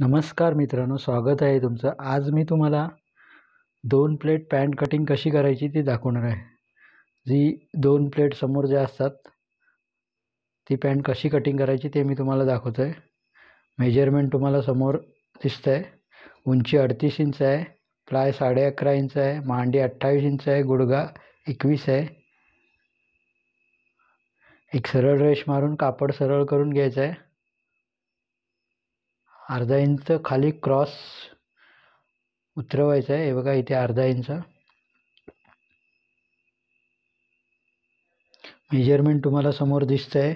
नमस्कार मित्रांनो स्वागत आहे तुमचं आज मी तुम्हाला दोन प्लेट पॅन्ट कटिंग कशी करायची ती दाखवणार आहे जी दोन प्लेट समोर जे असतात ती पॅन्ट कशी कटिंग करायची ते मी तुम्हाला दाखवतो आहे मेजरमेंट तुम्हाला समोर दिसतं आहे उंची अडतीस इंच आहे प्लाय साडे अकरा इंच आहे मांडी अठ्ठावीस इंच आहे गुडगा एकवीस आहे एक सरळ रेश मारून कापड सरळ करून घ्यायचं आहे अर्धा इंच खाली क्रॉस उतरवायचा आहे बघा इथे अर्धा इंच मेजरमेंट तुम्हाला समोर दिसतं आहे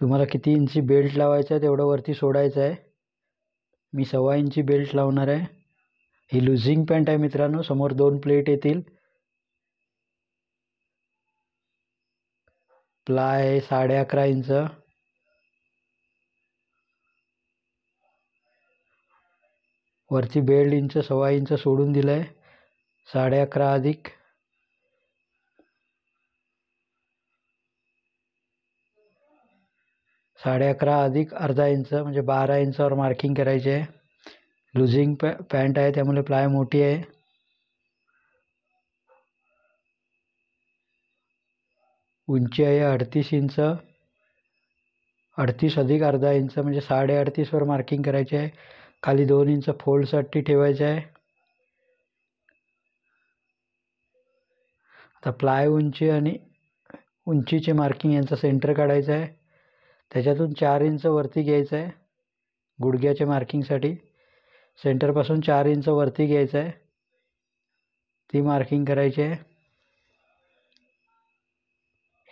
तुम्हाला किती इंची बेल्ट लावायचा आहे तेवढं वरती सोडायचं आहे मी सव्वा इंची बेल्ट लावणार आहे ही लुझिंग पॅन्ट आहे मित्रांनो समोर दोन प्लेट येतील प्लाय साडे अकरा इंच वरती बेल्ड इंच सव्वा इंच सोडून दिलं आहे साडे अकरा अधिक साडे अकरा अधिक अर्धा इंच म्हणजे बारा इंचावर मार्किंग करायची आहे लुझिंग पॅ पॅन्ट आहे त्यामुळे प्लाय मोठी आहे उंची आहे अडतीस इंच अडतीस अधिक अर्धा इंच म्हणजे साडे अडतीसवर मार्किंग करायची आहे खाली दोन इंच फोल्डसाठी ठेवायचं आहे आता प्लाय उंची आणि उंचीचे मार्किंग यांचं सेंटर काढायचं आहे त्याच्यातून चार इंच वरती घ्यायचं आहे गुडघ्याच्या मार्किंगसाठी सेंटरपासून चार इंच वरती घ्यायचं आहे ती मार्किंग करायची आहे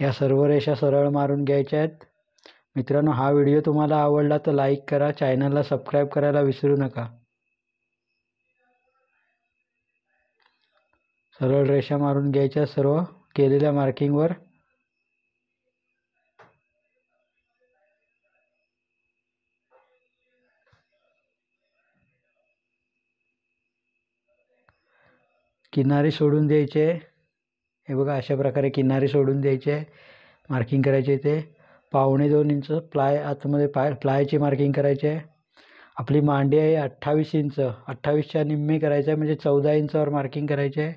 या सर्व रेषा सरळ मारून घ्यायच्या आहेत मित्रांनो हा व्हिडिओ तुम्हाला आवडला तर लाईक करा चॅनलला सबस्क्राईब करायला विसरू नका सरळ रेषा मारून घ्यायच्या सर्व केलेल्या मार्किंगवर किनारी सोडून द्यायचे हे बघा अशा प्रकारे किनारी सोडून द्यायचे मार्किंग करायचे ते पावणे दोन इंच प्लाय आतमध्ये पाय प्लायची मार्किंग करायची आहे आपली मांडी आहे अठ्ठावीस इंच अठ्ठावीसच्या निम्मी करायचं आहे म्हणजे चौदा इंचावर मार्किंग करायची आहे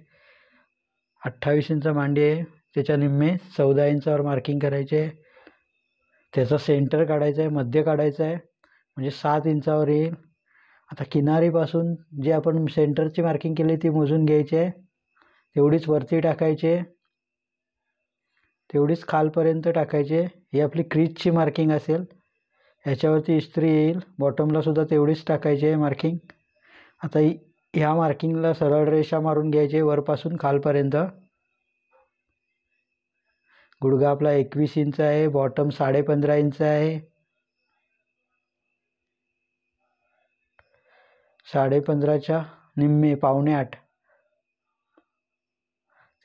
अठ्ठावीस इंच मांडी आहे त्याच्या निम्मे चौदा इंचावर मार्किंग करायचे आहे त्याचा सेंटर काढायचं आहे मध्य काढायचं आहे म्हणजे सात इंचावर येईल आता किनारीपासून जे आपण सेंटरची मार्किंग केली ती मोजून घ्यायची आहे तेवढीच वरती टाकायची आहे तेवढीच खालपर्यंत टाकायचे ही आपली क्रीजची मार्किंग असेल ह्याच्यावरती इस्त्री येईल बॉटमलासुद्धा तेवढीच टाकायची आहे मार्किंग आता ह्या मार्किंगला सरळ रेषा मारून घ्यायचे वरपासून खालपर्यंत गुडगा आपला एकवीस इंच आहे बॉटम साडेपंधरा इंच आहे साडेपंधराच्या निम्मे पावणे आठ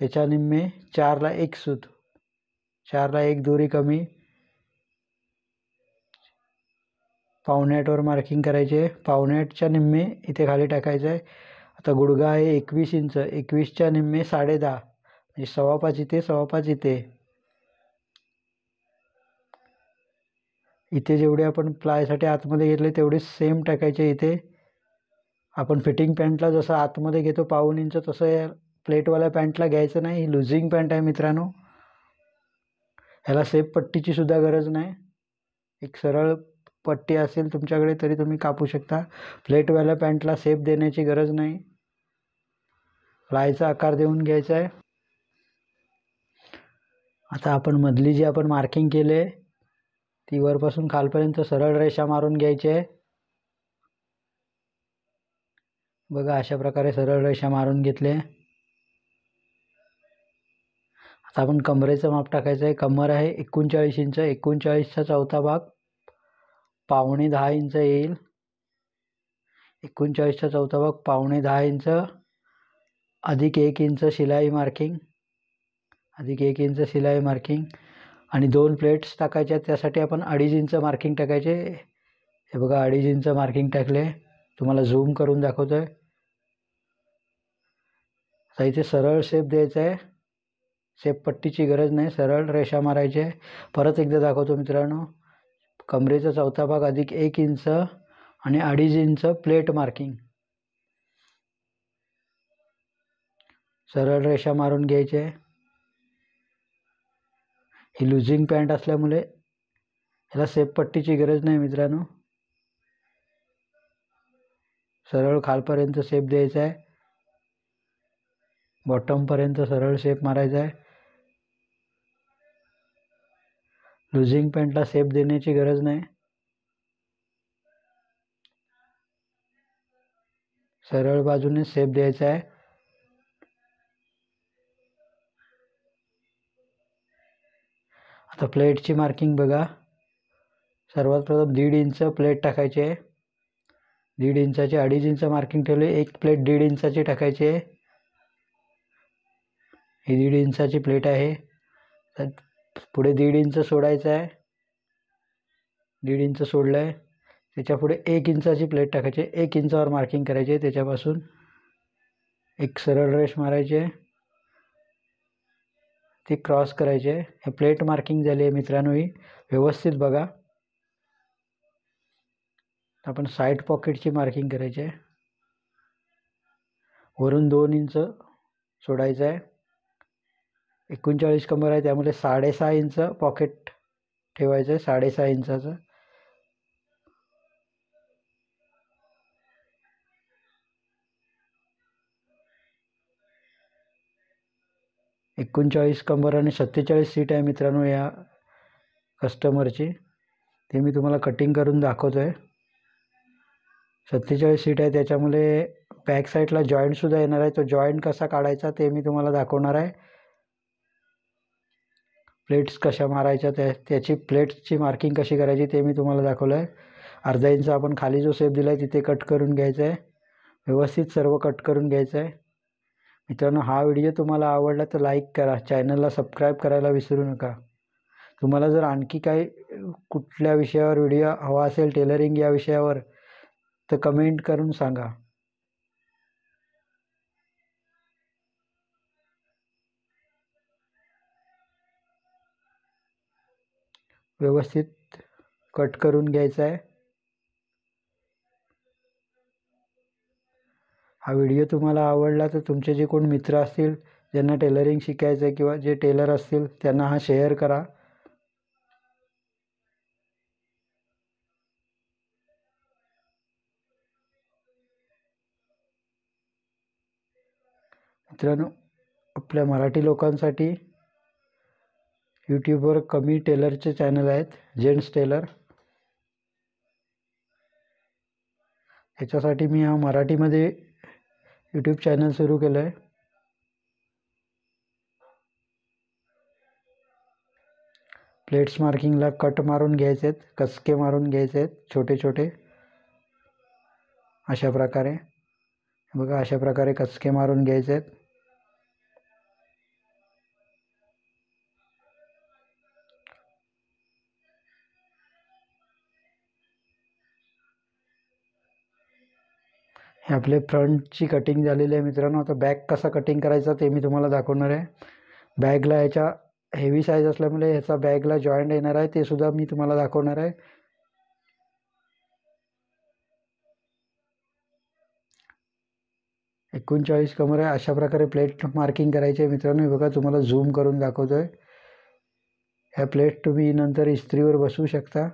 त्याच्या निम्मे चारला एक सूत चारला एक दोरी कमी पावनॅटवर मार्किंग करायचे पावनॅटच्या निम्मे इथे खाली टाकायचं आहे आता गुडगा आहे एकवीस इंच एकवीसच्या निम्मे साडेदहा म्हणजे सव्वापाच इथे सव्वापाच इथे इथे जेवढे आपण प्लायसाठी आतमध्ये घेतले तेवढे सेम टाकायचे इथे आपण फिटिंग पॅन्टला जसं आतमध्ये घेतो पाऊन इंच तसं प्लेटवाल्या पॅन्टला घ्यायचं नाही ही लुझिंग पॅन्ट आहे मित्रांनो ह्याला सेफ पट्टीची सुद्धा गरज नाही एक सरळ पट्टी असेल तुमच्याकडे तरी तुम्ही कापू शकता फ्लेटवाल्या पॅन्टला सेफ देण्याची गरज नाही लायचा आकार देऊन घ्यायचा आहे आता आपण मधली जी आपण मार्किंग केले ती वरपासून खालपर्यंत सरळ रेषा मारून घ्यायची आहे बघा अशा प्रकारे सरळ रेषा मारून घेतले आता आपण कमरेचं माप टाकायचं आहे कमर आहे एकोणचाळीस इंच एकोणचाळीसचा चौथा भाग पावणे दहा इंच येईल एकोणचाळीसचा चौथा भाग पावणे दहा इंच अधिक एक इंच शिलाई मार्किंग अधिक एक इंच शिलाई मार्किंग आणि दोन प्लेट्स टाकायच्या त्यासाठी आपण अडीच इंच मार्किंग टाकायचे हे बघा अडीच इंच मार्किंग टाकले तुम्हाला झूम करून दाखवतो आहे इथे सरळ शेप द्यायचा आहे शेपपट्टीची गरज नाही सरळ रेषा मारायचे परत एकदा दाखवतो मित्रांनो कमरेचा चौथा भाग अधिक एक इंच आणि अडीच इंच प्लेट मार्किंग सरळ रेषा मारून घ्यायचे ही लुझिंग पॅन्ट असल्यामुळे ह्याला सेपपट्टीची गरज नाही मित्रांनो सरळ खालपर्यंत सेप द्यायचा आहे बॉटमपर्यंत सरळ शेप मारायचा आहे लुझिंग पेंटला सेप देण्याची गरज नाही सरळ बाजूने सेप द्यायचा आहे आता प्लेटची मार्किंग बघा सर्वात प्रथम दीड इंच प्लेट टाकायची आहे दीड इंचाची अडीच इंच मार्किंग ठेवले एक प्लेट दीड इंचाची टाकायची आहे ही दीड इंचाची प्लेट आहे पुढे दीड इंच सोडायचं आहे दीड इंच सोडलं आहे त्याच्यापुढे एक इंचाची प्लेट टाकायची आहे एक इंचावर मार्किंग करायची आहे त्याच्यापासून एक सरळ रेश मारायची आहे ती क्रॉस करायची आहे हे प्लेट मार्किंग झाली आहे मित्रांनो ही व्यवस्थित बघा आपण साईड पॉकेटची मार्किंग करायची आहे वरून दोन इंच सोडायचं आहे एकोणचाळीस कंबर आहे त्यामध्ये साडेसहा इंच पॉकेट ठेवायचं आहे साडेसहा इंचाचं एकोणचाळीस कंबर आणि सत्तेचाळीस सीट आहे मित्रांनो या कस्टमरची ते मी तुम्हाला कटिंग करून दाखवतो आहे सत्तेचाळीस सीट आहे त्याच्यामुळे बॅक साईडला जॉईंटसुद्धा येणार आहे तो जॉईंट कसा काढायचा ते मी तुम्हाला दाखवणार आहे प्लेट्स कशा मारायच्या त्या त्याची प्लेट्सची मार्किंग कशी करायची ते मी तुम्हाला दाखवलं आहे अर्धा इंच आपण खाली जो शेप दिला आहे तिथे कट करून घ्यायचं आहे व्यवस्थित सर्व कट करून घ्यायचं आहे मित्रांनो हा व्हिडिओ तुम्हाला आवडला तर लाईक करा चॅनलला सबस्क्राईब करायला विसरू नका तुम्हाला जर आणखी काही कुठल्या विषयावर व्हिडिओ हवा असेल टेलरिंग या विषयावर तर कमेंट करून सांगा व्यवस्थित कट करून घ्यायचा आहे हा व्हिडिओ तुम्हाला आवडला तर तुमचे जे कोण मित्र असतील ज्यांना टेलरिंग शिकायचं आहे किंवा जे टेलर असतील त्यांना हा शेअर करा मित्रांनो आपल्या मराठी लोकांसाठी यूट्यूबवर कमी टेलरचे चॅनल आहेत जेंट्स टेलर याच्यासाठी मी हा मराठीमध्ये यूट्यूब चॅनल सुरू केलं आहे प्लेट्स मार्किंगला कट मारून घ्यायचे आहेत कसके मारून घ्यायचे आहेत छोटे छोटे अशा प्रकारे बघा अशा प्रकारे कसके मारून घ्यायचे आहेत हे आपले फ्रंटची कटिंग झालेली आहे मित्रांनो आता बॅग कसा कटिंग करायचा ते मी तुम्हाला दाखवणार आहे बॅगला याच्या हेवी साईज असल्यामुळे ह्याचा बॅगला जॉईंट येणार आहे ते सुद्धा मी तुम्हाला दाखवणार आहे एकोणचाळीस कमर आहे अशा प्रकारे प्लेट मार्किंग करायची आहे मित्रांनो बघा तुम्हाला झूम करून दाखवतो आहे ह्या प्लेट तुम्ही नंतर इस्त्रीवर बसवू शकता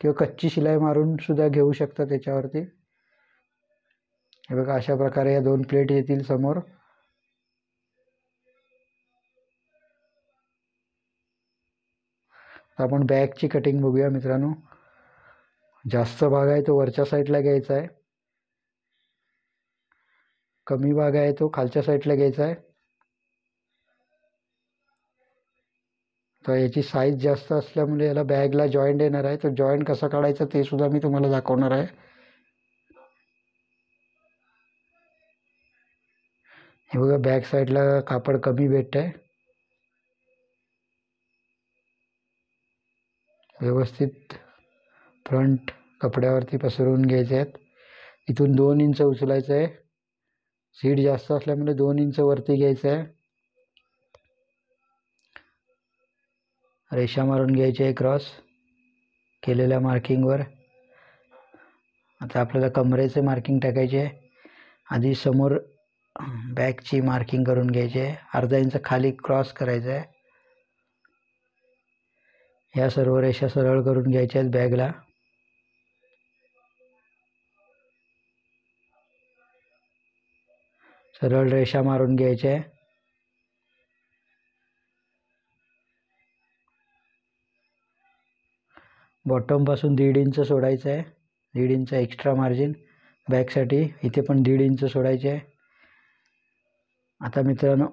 किंवा कच्ची शिलाई मारून सुद्धा घेऊ शकता त्याच्यावरती हे बघा अशा प्रकारे या दोन प्लेट येतील समोर आपण बॅगची कटिंग बघूया मित्रांनो जास्त भाग आहे तो वरच्या साईडला घ्यायचा आहे कमी भाग आहे तो खालच्या साईडला घ्यायचा आहे तर याची साईज जास्त असल्यामुळे याला बॅगला जॉईंट येणार आहे तर जॉईंट कसा काढायचा ते सुद्धा मी तुम्हाला दाखवणार आहे हे बघा बॅक साईडला कापड कमी भेटतं आहे व्यवस्थित फ्रंट कपड्यावरती पसरवून घ्यायचे आहेत इथून दोन इंच उचलायचं आहे सीट जास्त असल्यामुळे दोन इंच वरती घ्यायचं आहे रेषा मारून घ्यायची आहे क्रॉस केलेल्या मार्किंगवर आता आपल्याला कमरेचे मार्किंग टाकायचे आहे आधी समोर बॅकची मार्किंग करून घ्यायची आहे अर्धा इंच खाली क्रॉस करायचं आहे या सर्व रेषा सरळ करून घ्यायच्या आहेत बॅगला सरळ रेषा मारून घ्यायच्या आहे बॉटमपासून दीड इंच सोडायचं आहे दीड इंच एक्स्ट्रा मार्जिन बॅकसाठी इथे पण दीड इंच सोडायचे आहे आता मित्रांनो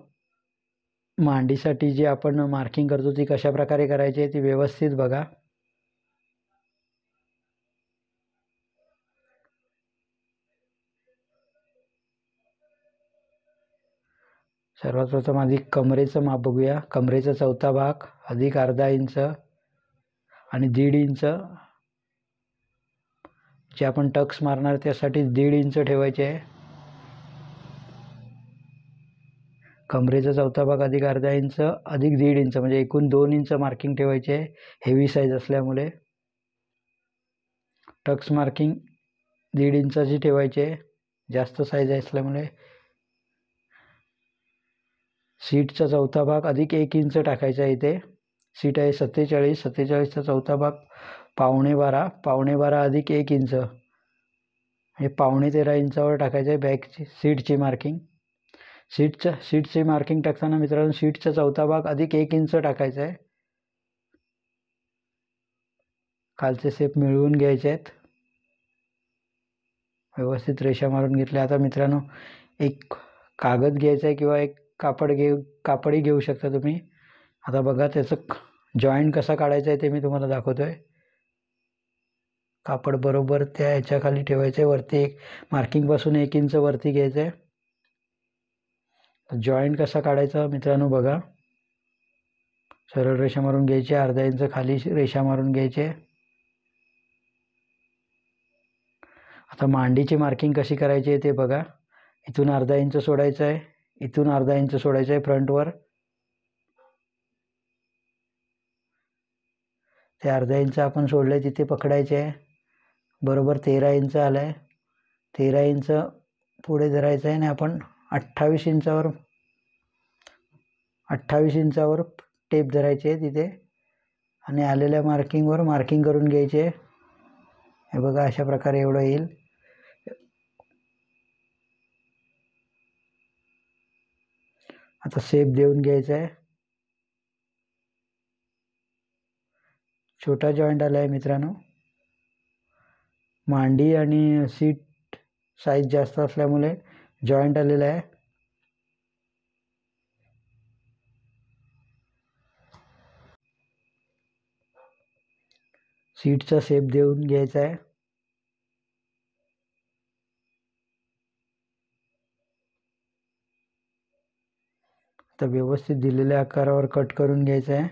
मांडीसाठी जी आपण मार्किंग करतो ती कशा प्रकारे करायची आहे ती व्यवस्थित बघा सर्वात प्रथम आधी कमरेचं माप बघूया कमरेचा चौथा भाग अधिक अर्धा इंच आणि दीड इंच जे आपण टक्स मारणार त्यासाठी दीड इंच ठेवायचे आहे कमरेचा चौथा भाग अधिक अर्धा इंच अधिक दीड इंच म्हणजे एकूण दोन इंच मार्किंग ठेवायचे आहे हेवी साईज असल्यामुळे टक्स मार्किंग दीड इंचाची ठेवायची आहे जास्त साईज असल्यामुळे सीटचा चौथा भाग अधिक एक इंच टाकायचा आहे इथे सीट आहे सत्तेचाळीस सत्तेचाळीसचा चौथा भाग पावणे बारा पावणे बारा अधिक एक इंच हे पावणे तेरा इंचावर टाकायचं आहे बॅकची सीटची मार्किंग शीटच्या सीटचे मार्किंग टाकताना मित्रांनो शीटचा चौथा भाग अधिक एक इंच टाकायचा आहे खालचे सेप मिळवून घ्यायचे आहेत व्यवस्थित रेषा मारून घेतल्या आता मित्रांनो एक कागद घ्यायचा आहे किंवा एक कापड घेऊ कापडही घेऊ शकता तुम्ही आता बघा त्याचं जॉईंट कसा काढायचा आहे ते मी तुम्हाला दाखवतो आहे कापड बरोबर त्या ह्याच्याखाली ठेवायचं आहे वरती एक मार्किंगपासून एक इंच वरती घ्यायचं आहे जॉईंट कसा काढायचा मित्रांनो बघा सरळ रेषा मारून घ्यायचे अर्धा इंच खाली रेषा मारून घ्यायचे आता मांडीची मार्किंग कशी करायची आहे ते बघा इथून अर्धा इंच सोडायचं आहे इथून अर्धा इंच सोडायचं आहे फ्रंटवर ते अर्धा इंच आपण सोडलं आहे तिथे पकडायचे आहे बरोबर तेरा इंच आलं आहे तेरा इंच पुढे धरायचं आहे आणि आपण अठ्ठावीस इंचावर अठ्ठावीस इंचावर टेप धरायचे तिथे आणि आलेल्या मार्किंगवर मार्किंग करून घ्यायचे हे बघा अशा प्रकारे एवढं येईल आता सेप देऊन घ्यायचं आहे छोटा जॉईंट आला आहे मित्रांनो मांडी आणि सीट साईज जास्त असल्यामुळे जॉइंट एलिल सीट सीटचा शेप देऊन घ्यायचा आहे तर व्यवस्थित दिलेल्या आकारावर कट करून घ्यायचं आहे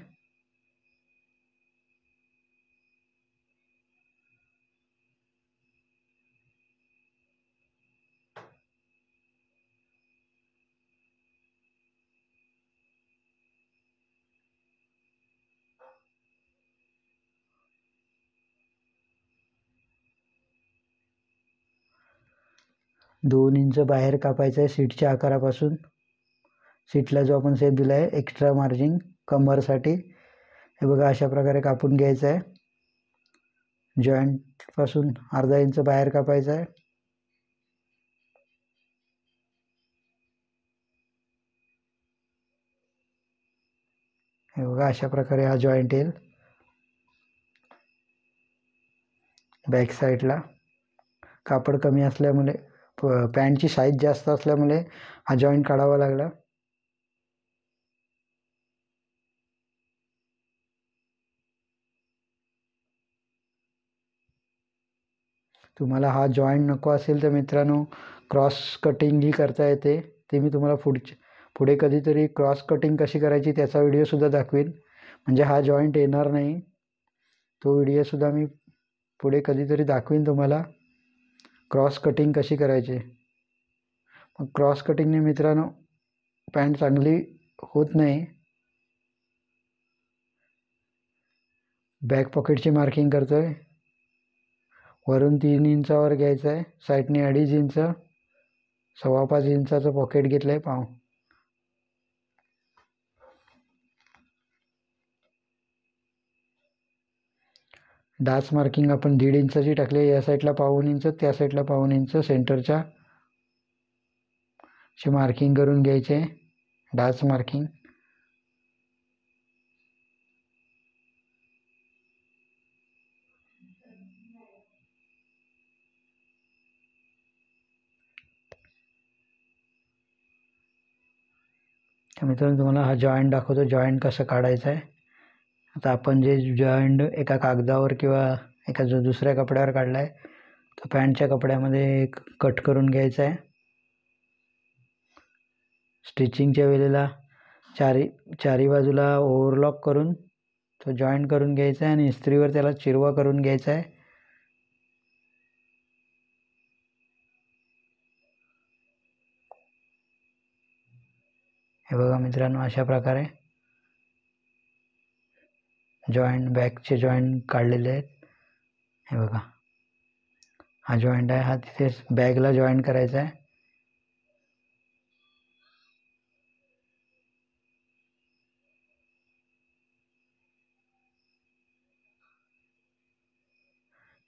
दोन इंच बाहेर कापायचं आहे सीटच्या आकारापासून सीटला जो आपण सेप दिला आहे एक्स्ट्रा मार्जिन कमरसाठी हे बघा अशा प्रकारे कापून घ्यायचं आहे जॉईंटपासून अर्धा इंच बाहेर कापायचं आहे हे बघा अशा प्रकारे हा जॉईंट येईल बॅक साईडला कापड कमी असल्यामुळे पॅन्टची साईज जास्त असल्यामुळे हा जॉईंट काढावा लागला तुम्हाला हा जॉईंट नको असेल तर मित्रांनो क्रॉस कटिंगही करता येते ते मी तुम्हाला पुढचे पुढे कधीतरी क्रॉस कटिंग कशी करायची त्याचा व्हिडिओसुद्धा दाखवेन म्हणजे हा जॉईंट येणार नाही तो व्हिडिओसुद्धा मी पुढे कधीतरी दाखवीन तुम्हाला क्रॉस कटिंग कशी करायची मग क्रॉस कटिंगने मित्रांनो पॅन्ट चांगली होत नाही बॅक पॉकेटची मार्किंग करतो आहे वरून तीन इंचावर घ्यायचं आहे साईडने अडीच इंच सव्वा पाच इंचाचं पॉकेट घेतलं आहे पाव डास मार्किंग आपण दीड इंचाची टाकली या साईडला पाऊन इंच त्या साईडला पाऊन इंच सेंटरच्या असे मार्किंग करून घ्यायचे डास मार्किंग मित्रांनो तुम्हाला हा जॉईंट दाखवतो जॉईंट कसं काढायचा आहे आता आपण जे जॉईंट एका कागदावर किंवा एका जो दुसऱ्या कपड्यावर काढला आहे तो पॅन्टच्या कपड्यामध्ये एक कट करून घ्यायचा आहे स्टिचिंगच्या वेळेला चारी चारी बाजूला ओव्हरलॉक करून तो जॉईंट करून घ्यायचा आहे आणि इस्त्रीवर त्याला चिरवा करून घ्यायचा आहे हे बघा मित्रांनो अशा प्रकारे जॉईंट बॅगचे जॉईंट काढलेले आहेत हे बघा हा जॉईंट आहे हा तिथेच बॅगला जॉईंट करायचा आहे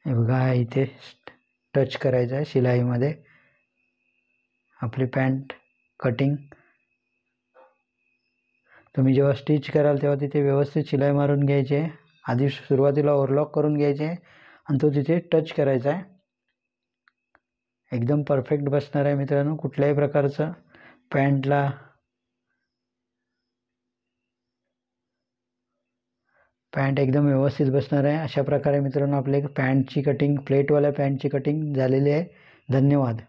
हे बघा इथे टच करायचा आहे शिलाईमध्ये आपली पॅन्ट कटिंग तुम्ही जेव्हा स्टिच कराल तेव्हा तिथे व्यवस्थित शिलाई मारून घ्यायची आहे आधी सुरुवातीला ओवरलॉक करून घ्यायचे आणि तो तिथे टच करायचा आहे एकदम परफेक्ट बसणार आहे मित्रांनो कुठल्याही प्रकारचं पॅन्टला पॅन्ट एकदम व्यवस्थित बसणार आहे अशा प्रकारे मित्रांनो आपले पॅन्टची कटिंग प्लेटवाल्या पॅन्टची कटिंग झालेली आहे धन्यवाद